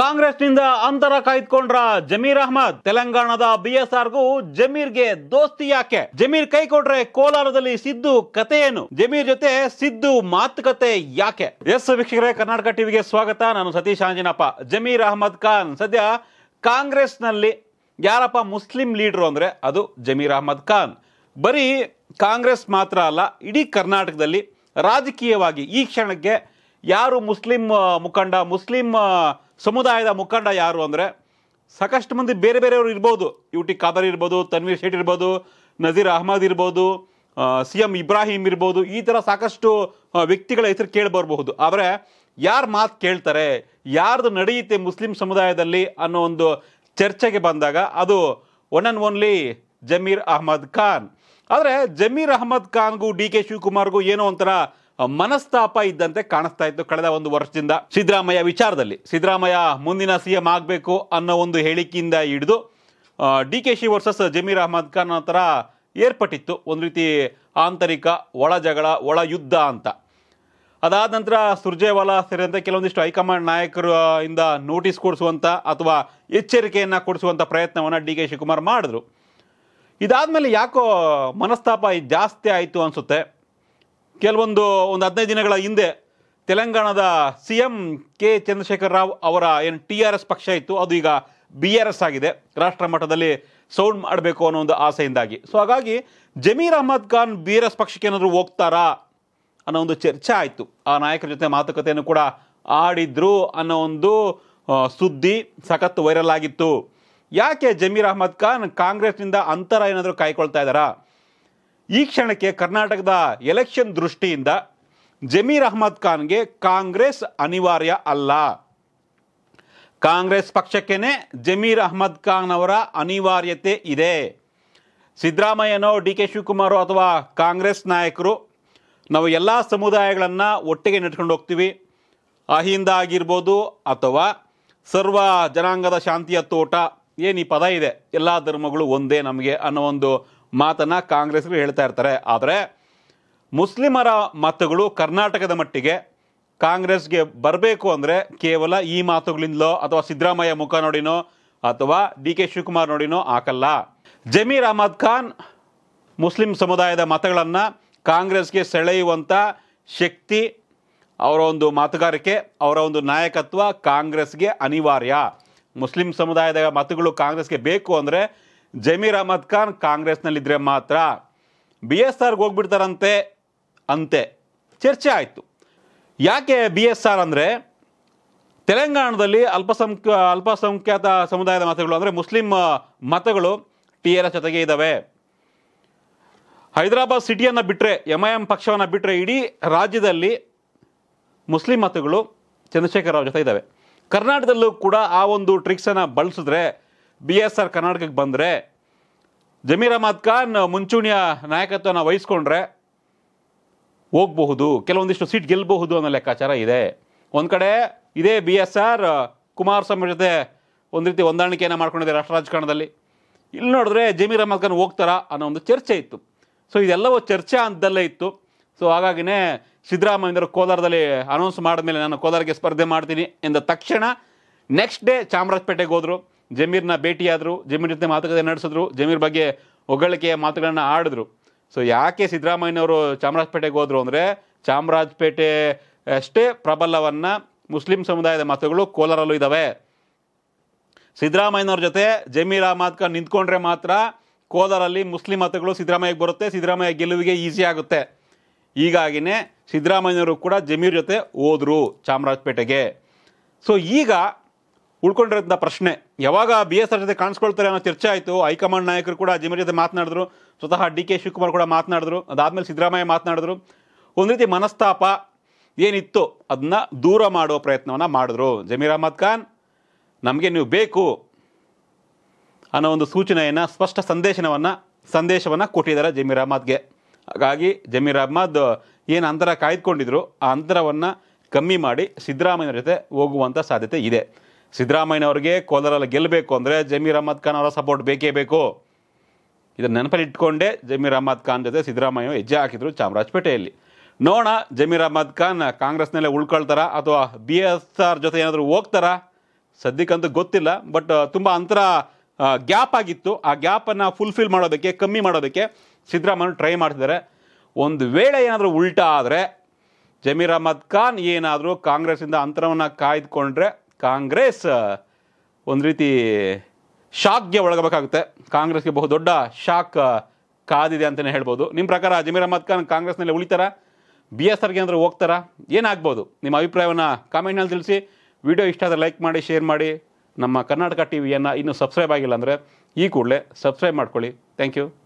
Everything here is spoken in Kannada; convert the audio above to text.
ಕಾಂಗ್ರೆಸ್ನಿಂದ ಅಂತರ ಕಾಯ್ದುಕೊಂಡ್ರ ಜಮೀರ್ ಅಹಮದ್ ತೆಲಂಗಾಣದ ಬಿ ಜಮೀರ್ ಜಮೀರ್ಗೆ ದೋಸ್ತಿ ಯಾಕೆ ಜಮೀರ್ ಕೈ ಕೊಟ್ರೆ ಕೋಲಾರದಲ್ಲಿ ಸಿದ್ದು ಕತೆ ಏನು ಜಮೀರ್ ಜೊತೆ ಸಿದ್ದು ಮಾತುಕತೆ ಯಾಕೆ ಎಸ್ ವೀಕ್ಷಕರೇ ಕರ್ನಾಟಕ ಟಿವಿಗೆ ಸ್ವಾಗತ ನಾನು ಸತೀಶ್ ಆಂಜನಪ್ಪ ಜಮೀರ್ ಅಹಮದ್ ಖಾನ್ ಸದ್ಯ ಕಾಂಗ್ರೆಸ್ ನಲ್ಲಿ ಯಾರಪ್ಪ ಮುಸ್ಲಿಂ ಲೀಡರ್ ಅಂದ್ರೆ ಅದು ಜಮೀರ್ ಅಹಮದ್ ಖಾನ್ ಬರೀ ಕಾಂಗ್ರೆಸ್ ಮಾತ್ರ ಅಲ್ಲ ಇಡೀ ಕರ್ನಾಟಕದಲ್ಲಿ ರಾಜಕೀಯವಾಗಿ ಈ ಕ್ಷಣಕ್ಕೆ ಯಾರು ಮುಸ್ಲಿಂ ಮುಖಂಡ ಮುಸ್ಲಿಂ ಸಮುದಾಯದ ಮುಖಂಡ ಯಾರು ಅಂದರೆ ಸಾಕಷ್ಟು ಮಂದಿ ಬೇರೆ ಬೇರೆಯವರು ಇರ್ಬೋದು ಯು ಟಿ ಖಾದರ್ ಇರ್ಬೋದು ತನ್ವೀರ್ ಶೇಟ್ ಇರ್ಬೋದು ನಜೀರ್ ಅಹಮದ್ ಇರ್ಬೋದು ಸಿ ಎಂ ಇಬ್ರಾಹಿಂ ಇರ್ಬೋದು ಈ ಥರ ಸಾಕಷ್ಟು ವ್ಯಕ್ತಿಗಳ ಹೆಸರು ಕೇಳಿ ಬರಬಹುದು ಆದರೆ ಯಾರು ಮಾತು ಕೇಳ್ತಾರೆ ಯಾರ್ದು ನಡೆಯುತ್ತೆ ಮುಸ್ಲಿಂ ಸಮುದಾಯದಲ್ಲಿ ಅನ್ನೋ ಒಂದು ಚರ್ಚೆಗೆ ಬಂದಾಗ ಅದು one and only Zameer Ahmed Khan ಆದರೆ ಜಮೀರ್ ಅಹಮದ್ ಖಾನ್ಗೂ ಡಿ ಕೆ ಶಿವಕುಮಾರ್ಗೂ ಏನೋ ಒಂಥರ ಮನಸ್ತಾಪ ಇದ್ದಂತೆ ಕಾಣಿಸ್ತಾ ಇತ್ತು ಕಳೆದ ಒಂದು ವರ್ಷದಿಂದ ಸಿದ್ದರಾಮಯ್ಯ ವಿಚಾರದಲ್ಲಿ ಸಿದ್ದರಾಮಯ್ಯ ಮುಂದಿನ ಸಿಎಂ ಆಗಬೇಕು ಅನ್ನೋ ಒಂದು ಹೇಳಿಕೆಯಿಂದ ಹಿಡಿದು D K Shi versus Zameer Ahmed Khan ಥರ ಏರ್ಪಟ್ಟಿತ್ತು ಒಂದು ರೀತಿ ಆಂತರಿಕ ಒಳ ಜಗಳ ಒಳ ಯುದ್ಧ ಅಂತ ಅದಾದ ನಂತರ ಸುರ್ಜೇವಾಲಾ ಸೇರಿದಂತೆ ಕೆಲವೊಂದಿಷ್ಟು ಹೈಕಮಾಂಡ್ ನಾಯಕರು ಇಂದ ನೋಟಿಸ್ ಕೊಡಿಸುವಂಥ ಅಥವಾ ಎಚ್ಚರಿಕೆಯನ್ನು ಕೊಡಿಸುವಂಥ ಪ್ರಯತ್ನವನ್ನು ಡಿ ಕೆ ಶಿವಕುಮಾರ್ ಮಾಡಿದ್ರು ಇದಾದ ಮೇಲೆ ಯಾಕೋ ಮನಸ್ತಾಪ ಜಾಸ್ತಿ ಆಯಿತು ಅನಿಸುತ್ತೆ ಕೆಲವೊಂದು ಒಂದು ಹದಿನೈದು ದಿನಗಳ ಹಿಂದೆ ತೆಲಂಗಾಣದ C M K Chandrashekar Rao ಅವರ ಏನು ಟಿ ಆರ್ ಎಸ್ ಪಕ್ಷ ಇತ್ತು ಅದು ಈಗ ಬಿ ಆರ್ ಎಸ್ ಆಗಿದೆ ರಾಷ್ಟ್ರ ಮಟ್ಟದಲ್ಲಿ ಸೌಂಡ್ ಮಾಡಬೇಕು ಅನ್ನೋ ಒಂದು ಆಸೆಯಿಂದಾಗಿ ಸೊ ಹಾಗಾಗಿ Zameer Ahmed Khan B R S ಪಕ್ಷಕ್ಕೆ ಏನಾದರೂ ಹೋಗ್ತಾರಾ ಅನ್ನೋ ಒಂದು ಚರ್ಚೆ ಆಯಿತು ಆ ನಾಯಕರ ಜೊತೆ ಮಾತುಕತೆಯನ್ನು ಕೂಡ ಆಡಿದ್ರು ಅನ್ನೋ ಒಂದು ಸುದ್ದಿ ಸಖತ್ತು ವೈರಲ್ ಆಗಿತ್ತು ಯಾಕೆ ಜಮೀರ್ ಅಹಮದ್ ಖಾನ್ ಕಾಂಗ್ರೆಸ್ನಿಂದ ಅಂತರ ಏನಾದರೂ ಕಾಯ್ಕೊಳ್ತಾ ಇದ್ದಾರಾ ಈ ಕ್ಷಣಕ್ಕೆ ಕರ್ನಾಟಕದ ಎಲೆಕ್ಷನ್ ದೃಷ್ಟಿಯಿಂದ ಜಮೀರ್ ಅಹ್ಮದ್ ಖಾನ್ಗೆ ಕಾಂಗ್ರೆಸ್ ಅನಿವಾರ್ಯ ಅಲ್ಲ ಕಾಂಗ್ರೆಸ್ ಪಕ್ಷಕ್ಕೇನೆ ಜಮೀರ್ ಅಹ್ಮದ್ ಖಾನ್ ಅವರ ಅನಿವಾರ್ಯತೆ ಇದೆ ಸಿದ್ದರಾಮಯ್ಯನೋ ಡಿ ಕೆ ಶಿವಕುಮಾರ್ ಅಥವಾ ಕಾಂಗ್ರೆಸ್ ನಾಯಕರು ನಾವು ಎಲ್ಲ ಸಮುದಾಯಗಳನ್ನು ಒಟ್ಟಿಗೆ ನೆಟ್ಕೊಂಡು ಹೋಗ್ತೀವಿ ಅಹಿಂದ ಆಗಿರ್ಬೋದು ಅಥವಾ ಸರ್ವ ಜನಾಂಗದ ಶಾಂತಿಯ ತೋಟ ಏನು ಈ ಪದ ಇದೆ ಎಲ್ಲ ಧರ್ಮಗಳು ಒಂದೇ ನಮಗೆ ಅನ್ನೋ ಒಂದು ಮಾತನ್ನು ಕಾಂಗ್ರೆಸ್ ಹೇಳ್ತಾ ಇರ್ತಾರೆ ಆದರೆ ಮುಸ್ಲಿಮರ ಮತಗಳು ಕರ್ನಾಟಕದ ಮಟ್ಟಿಗೆ ಕಾಂಗ್ರೆಸ್ಗೆ ಬರಬೇಕು ಅಂದರೆ ಕೇವಲ ಈ ಮಾತುಗಳಿಂದಲೋ ಅಥವಾ ಸಿದ್ದರಾಮಯ್ಯ ಮುಖ ನೋಡಿನೋ ಅಥವಾ ಡಿ ಕೆ ಶಿವಕುಮಾರ್ ನೋಡಿನೋ ಹಾಕಲ್ಲ ಜಮೀರ್ ಅಹಮದ್ ಖಾನ್ ಮುಸ್ಲಿಂ ಸಮುದಾಯದ ಮತಗಳನ್ನು ಕಾಂಗ್ರೆಸ್ಗೆ ಸೆಳೆಯುವಂಥ ಶಕ್ತಿ ಅವರ ಒಂದು ಮಾತುಗಾರಿಕೆ ಅವರ ಒಂದು ನಾಯಕತ್ವ ಕಾಂಗ್ರೆಸ್ಗೆ ಅನಿವಾರ್ಯ ಮುಸ್ಲಿಂ ಸಮುದಾಯದ ಮತಗಳು ಕಾಂಗ್ರೆಸ್ಗೆ ಬೇಕು ಅಂದರೆ ಜಮೀರ್ ಅಹಮದ್ ಖಾನ್ ಕಾಂಗ್ರೆಸ್ನಲ್ಲಿದ್ದರೆ ಮಾತ್ರ ಬಿ ಎಸ್ ಆರ್ಗೆ ಹೋಗ್ಬಿಡ್ತಾರಂತೆ ಅಂತೆ ಚರ್ಚೆ ಆಯಿತು ಯಾಕೆ ಬಿ ಎಸ್ ಆರ್ ಅಂದರೆ ತೆಲಂಗಾಣದಲ್ಲಿ ಅಲ್ಪಸಂಖ್ಯ ಅಲ್ಪಸಂಖ್ಯಾತ ಸಮುದಾಯದ ಮತಗಳು ಅಂದರೆ ಮುಸ್ಲಿಂ ಮತಗಳು ಟಿ ಆರ್ ಎಸ್ ಜೊತೆಗೆ ಇದ್ದಾವೆ ಹೈದರಾಬಾದ್ ಸಿಟಿಯನ್ನು ಬಿಟ್ಟರೆ ಎಮ್ ಐ ಎಮ್ ಪಕ್ಷವನ್ನು ಬಿಟ್ಟರೆ ಇಡೀ ರಾಜ್ಯದಲ್ಲಿ ಮುಸ್ಲಿಂ ಮತಗಳು ಚಂದ್ರಶೇಖರ್ ರಾವ್ ಜೊತೆ ಇದ್ದಾವೆ ಕರ್ನಾಟಕದಲ್ಲೂ ಕೂಡ ಆ ಒಂದು ಟ್ರಿಕ್ಸನ್ನು ಬಳಸಿದ್ರೆ ಬಿ ಎಸ್ ಆರ್ ಕರ್ನಾಟಕಕ್ಕೆ ಬಂದರೆ ಜಮೀರ್ ಅಹಮದ್ ಖಾನ್ ಮುಂಚೂಣಿಯ ನಾಯಕತ್ವನ ವಹಿಸ್ಕೊಂಡ್ರೆ ಹೋಗಬಹುದು ಕೆಲವೊಂದಿಷ್ಟು ಸೀಟ್ ಗೆಲ್ಲಬಹುದು ಅನ್ನೋ ಲೆಕ್ಕಾಚಾರ ಇದೆ ಒಂದು ಕಡೆ ಇದೇ ಬಿ ಎಸ್ ಆರ್ ಕುಮಾರಸ್ವಾಮಿ ಜೊತೆ ಒಂದು ರೀತಿ ಹೊಂದಾಣಿಕೆಯನ್ನು ಮಾಡ್ಕೊಂಡಿದೆ ರಾಷ್ಟ್ರ ರಾಜಕಾರಣದಲ್ಲಿ ಇಲ್ಲಿ ನೋಡಿದ್ರೆ ಜಮೀರ್ ಅಹಮದ್ ಖಾನ್ ಹೋಗ್ತಾರಾ ಅನ್ನೋ ಒಂದು ಚರ್ಚೆ ಇತ್ತು ಸೊ ಇದೆಲ್ಲವೂ ಚರ್ಚೆ ಅಂತದಲ್ಲೇ ಇತ್ತು ಸೊ ಹಾಗಾಗಿನೇ ಸಿದ್ದರಾಮಯ್ಯರು ಕೋಲಾರದಲ್ಲಿ ಅನೌನ್ಸ್ ಮಾಡಿದ್ಮೇಲೆ ನಾನು ಕೋಲಾರಕ್ಕೆ ಸ್ಪರ್ಧೆ ಮಾಡ್ತೀನಿ ಎಂದ ತಕ್ಷಣ ನೆಕ್ಸ್ಟ್ ಡೇ ಚಾಮರಾಜಪೇಟೆಗೆ ಹೋದರು ಜಮೀರ್ನ ಭೇಟಿಯಾದರು ಜಮೀರ್ ಜೊತೆ ಮಾತುಕತೆ ನಡೆಸಿದ್ರು ಜಮೀರ್ ಬಗ್ಗೆ ಹೊಗಳಿಕೆಯ ಮಾತುಗಳನ್ನು ಆಡಿದ್ರು ಸೊ ಯಾಕೆ ಸಿದ್ದರಾಮಯ್ಯನವರು ಚಾಮರಾಜಪೇಟೆಗೆ ಹೋದರು ಅಂದರೆ ಚಾಮರಾಜಪೇಟೆ ಅಷ್ಟೇ ಪ್ರಬಲವನ್ನು ಮುಸ್ಲಿಂ ಸಮುದಾಯದ ಮತಗಳು ಕೋಲಾರಲ್ಲೂ ಇದ್ದಾವೆ ಸಿದ್ದರಾಮಯ್ಯನವ್ರ ಜೊತೆ ಜಮೀರ್ ಆ ಖಾನ್ ನಿಂತ್ಕೊಂಡ್ರೆ ಮಾತ್ರ ಕೋಲಾರಲ್ಲಿ ಮುಸ್ಲಿಂ ಮತಗಳು ಸಿದ್ದರಾಮಯ್ಯಗೆ ಬರುತ್ತೆ ಸಿದ್ದರಾಮಯ್ಯ ಗೆಲುವಿಗೆ ಈಸಿ ಆಗುತ್ತೆ ಹೀಗಾಗಿನೇ ಸಿದ್ದರಾಮಯ್ಯನವರು ಕೂಡ ಜಮೀರ್ ಜೊತೆ ಹೋದರು ಚಾಮರಾಜಪೇಟೆಗೆ ಸೊ ಈಗ ಉಳ್ಕೊಂಡಿರೋದ್ರಿಂದ ಪ್ರಶ್ನೆ ಯಾವಾಗ ಬಿ ಎಸ್ ಆರ್ ಜೊತೆ ಕಾಣಿಸ್ಕೊಳ್ತಾರೆ ಅನ್ನೋ ಚರ್ಚೆ ಆಯಿತು ಹೈಕಮಾಂಡ್ ನಾಯಕರು ಕೂಡ ಅಜಿಮರ್ ಜೊತೆ ಮಾತನಾಡಿದ್ರು ಸ್ವತಃ ಡಿ ಕೆ ಶಿವಕುಮಾರ್ ಕೂಡ ಮಾತನಾಡಿದ್ರು ಅದಾದಮೇಲೆ ಸಿದ್ದರಾಮಯ್ಯ ಮಾತನಾಡಿದ್ರು ಒಂದು ರೀತಿ ಮನಸ್ತಾಪ ಏನಿತ್ತು ಅದನ್ನ ದೂರ ಮಾಡುವ ಪ್ರಯತ್ನವನ್ನು ಮಾಡಿದ್ರು ಜಮೀರ್ ಅಹಮದ್ ಖಾನ್ ನಮಗೆ ನೀವು ಬೇಕು ಅನ್ನೋ ಒಂದು ಸೂಚನೆಯನ್ನು ಸ್ಪಷ್ಟ ಸಂದೇಶನವನ್ನು ಸಂದೇಶವನ್ನು ಕೊಟ್ಟಿದ್ದಾರೆ ಜಮೀರ್ ಅಹಮದ್ಗೆ ಹಾಗಾಗಿ ಜಮೀರ್ ಅಹಮದ್ ಏನು ಅಂತರ ಕಾಯ್ದುಕೊಂಡಿದ್ರು ಆ ಅಂತರವನ್ನು ಕಮ್ಮಿ ಮಾಡಿ ಸಿದ್ದರಾಮಯ್ಯ ಜೊತೆ ಹೋಗುವಂಥ ಸಾಧ್ಯತೆ ಇದೆ ಸಿದ್ದರಾಮಯ್ಯನವ್ರಿಗೆ ಕೋಲಾರಲ್ಲಿ ಗೆಲ್ಲಬೇಕು ಅಂದರೆ ಜಮೀರ್ ಅಹಮದ್ ಖಾನ್ ಅವರ ಸಪೋರ್ಟ್ ಬೇಕೇ ಬೇಕು ಇದನ್ನು ನೆನಪಲ್ಲಿ ಇಟ್ಕೊಂಡೇ ಜಮೀರ್ ಅಹಮದ್ ಖಾನ್ ಜೊತೆ ಸಿದ್ದರಾಮಯ್ಯ ಹೆಜ್ಜೆ ಹಾಕಿದರು ಚಾಮರಾಜಪೇಟೆಯಲ್ಲಿ ನೋಡೋಣ ಜಮೀರ್ ಅಹಮದ್ ಖಾನ್ ಕಾಂಗ್ರೆಸ್ನಲ್ಲೇ ಉಳ್ಕೊಳ್ತಾರಾ ಅಥವಾ ಬಿ ಎಸ್ ಆರ್ ಜೊತೆ ಏನಾದರೂ ಹೋಗ್ತಾರಾ ಸದ್ಯಕ್ಕಂತೂ ಗೊತ್ತಿಲ್ಲ ಬಟ್ uh, ತುಂಬ ಅಂತರ ಗ್ಯಾಪ್ ಆಗಿತ್ತು ಆ ಗ್ಯಾಪನ್ನು ಫುಲ್ಫಿಲ್ ಮಾಡೋದಕ್ಕೆ ಕಮ್ಮಿ ಮಾಡೋದಕ್ಕೆ ಸಿದ್ದರಾಮಯ್ಯ ಟ್ರೈ ಮಾಡ್ತಿದ್ದಾರೆ ಒಂದು ವೇಳೆ ಏನಾದರೂ ಉಲ್ಟಾ ಆದರೆ ಜಮೀರ್ ಅಹಮದ್ ಖಾನ್ ಏನಾದರೂ ಕಾಂಗ್ರೆಸ್ಸಿಂದ ಅಂತರವನ್ನು ಕಾಯ್ದುಕೊಂಡ್ರೆ ಕಾಂಗ್ರೆಸ್ ಒಂದು ರೀತಿ ಶಾಕ್ಗೆ ಒಳಗಬೇಕಾಗುತ್ತೆ ಕಾಂಗ್ರೆಸ್ಗೆ ಬಹುದೊಡ್ಡ ಶಾಕ್ ಕಾದಿದೆ ಅಂತಲೇ ಹೇಳ್ಬೋದು ನಿಮ್ಮ ಪ್ರಕಾರ ಜಮೀರ್ ಅಹಮದ್ ಖಾನ್ ಕಾಂಗ್ರೆಸ್ನಲ್ಲಿ ಉಳಿತಾರ ಬಿ ಎಸ್ ಆರ್ಗೆ ಏನಾದರೂ ಹೋಗ್ತಾರಾ ಏನಾಗ್ಬೋದು ನಿಮ್ಮ ಅಭಿಪ್ರಾಯವನ್ನು ಕಾಮೆಂಟ್ನಲ್ಲಿ ತಿಳಿಸಿ ವಿಡಿಯೋ ಇಷ್ಟ ಆದರೆ ಲೈಕ್ ಮಾಡಿ ಶೇರ್ ಮಾಡಿ ನಮ್ಮ ಕರ್ನಾಟಕ ಟಿ ವಿಯನ್ನು ಇನ್ನೂ ಸಬ್ಸ್ಕ್ರೈಬ್ ಆಗಿಲ್ಲ ಅಂದರೆ ಈ ಕೂಡಲೇ ಸಬ್ಸ್ಕ್ರೈಬ್ ಮಾಡ್ಕೊಳ್ಳಿ ಥ್ಯಾಂಕ್ ಯು